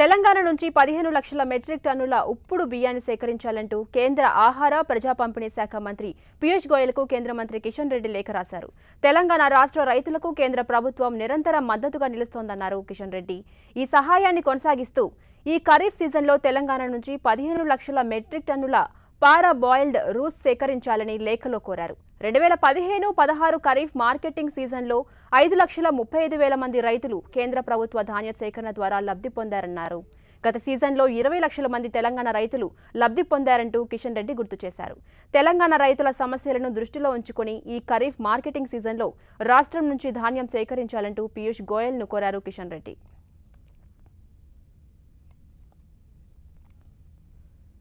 తెలంగాణ నుంచి పదిహేను లక్షల మెట్రిక్ టన్నుల ఉప్పుడు బియ్యాన్ని సేకరించాలంటూ కేంద్ర ఆహార ప్రజా పంపిణీ శాఖ మంత్రి పీయూష్ గోయల్కు కేంద్ర మంత్రి కిషన్ రెడ్డి లేఖ రాశారు తెలంగాణ రాష్ట్ర రైతులకు కేంద్ర ప్రభుత్వం నిరంతరం మద్దతుగా నిలుస్తోందన్నారు కిషన్ రెడ్డి ఈ సహాయాన్ని కొనసాగిస్తూ ఈ ఖరీఫ్ సీజన్లో తెలంగాణ నుంచి పదిహేను లక్షల మెట్రిక్ టన్నుల పారా బాయిల్డ్ రూస్ సేకరించాలని లేఖలో కోరారు రెండు వేల పదిహేను పదహారు ఖరీఫ్ మార్కెటింగ్ సీజన్లో ఐదు లక్షల ముప్పై ఐదు వేల మంది రైతులు కేంద్ర ప్రభుత్వ ధాన్య సేకరణ ద్వారా లబ్ధి పొందారన్నారు గత సీజన్లో ఇరవై లక్షల మంది తెలంగాణ రైతులు లబ్ధి పొందారంటూ కిషన్ రెడ్డి గుర్తు చేశారు తెలంగాణ రైతుల సమస్యలను దృష్టిలో ఉంచుకుని ఈ ఖరీఫ్ మార్కెటింగ్ సీజన్లో రాష్ట్రం నుంచి ధాన్యం సేకరించాలంటూ పీయూష్ గోయల్ను కోరారు కిషన్ రెడ్డి